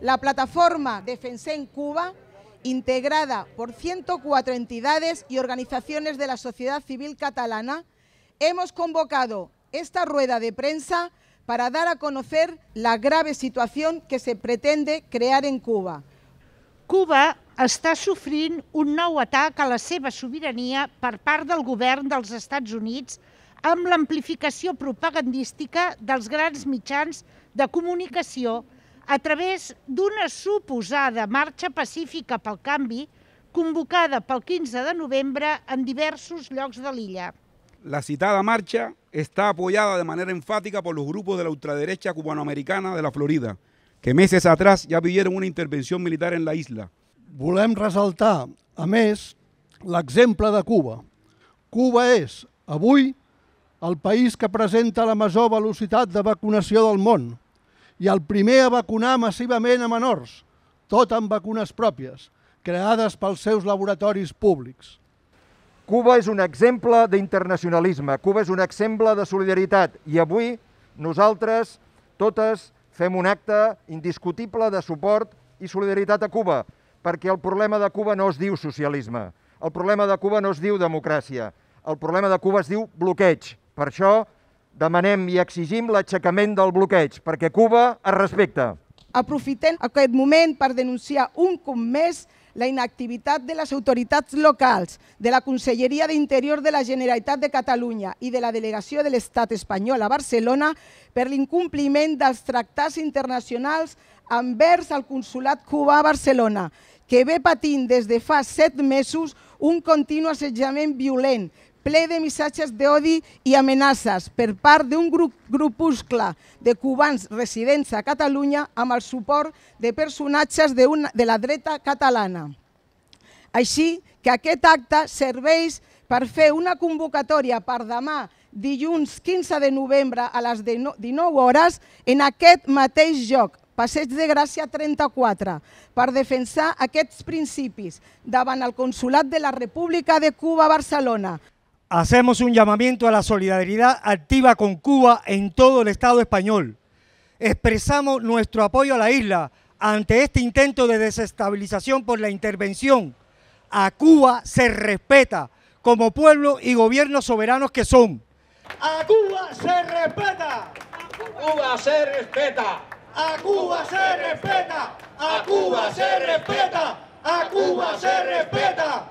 La plataforma en Cuba, integrada por 104 entidades y organizaciones de la sociedad civil catalana, hemos convocado esta rueda de prensa para dar a conocer la grave situación que se pretende crear en Cuba. Cuba està sofrint un nou atac a la seva sobirania per part del govern dels Estats Units amb l'amplificació propagandística dels grans mitjans de comunicació a través d'una suposada marxa pacífica pel canvi convocada pel 15 de novembre en diversos llocs de l'illa. La citada marxa està apoyada de manera enfàtica per los grupos de la ultraderecha cubanoamericana de la Florida, que meses atrás ja vivieron una intervenció militar en la isla. Volem ressaltar, a més, l'exemple de Cuba. Cuba és, avui, el país que presenta la major velocitat de vacunació del món, i el primer a vacunar massivament a menors, tot amb vacunes pròpies, creades pels seus laboratoris públics. Cuba és un exemple d'internacionalisme, Cuba és un exemple de solidaritat i avui nosaltres totes fem un acte indiscutible de suport i solidaritat a Cuba, perquè el problema de Cuba no es diu socialisme, el problema de Cuba no es diu democràcia, el problema de Cuba es diu bloqueig. Per això demanem i exigim l'aixecament del bloqueig perquè Cuba es respecta. Aprofitem aquest moment per denunciar un cop més la inactivitat de les autoritats locals, de la Conselleria d'Interior de la Generalitat de Catalunya i de la Delegació de l'Estat espanyol a Barcelona per l'incompliment dels tractats internacionals envers el Consulat Cubà a Barcelona, que ve patint des de fa set mesos un continu assetjament violent ple de missatges d'odi i amenaces per part d'un grup, grupuscle de cubans residents a Catalunya amb el suport de personatges de, una, de la dreta catalana. Així que aquest acte serveix per fer una convocatòria per demà dilluns 15 de novembre a les 19 hores en aquest mateix lloc, Passeig de Gràcia 34, per defensar aquests principis davant el Consolat de la República de Cuba a Barcelona. Hacemos un llamamiento a la solidaridad activa con Cuba en todo el Estado español. Expresamos nuestro apoyo a la isla ante este intento de desestabilización por la intervención. A Cuba se respeta como pueblo y gobierno soberanos que son. A Cuba se respeta. A Cuba se respeta. A Cuba se respeta. A Cuba se respeta. A Cuba se respeta.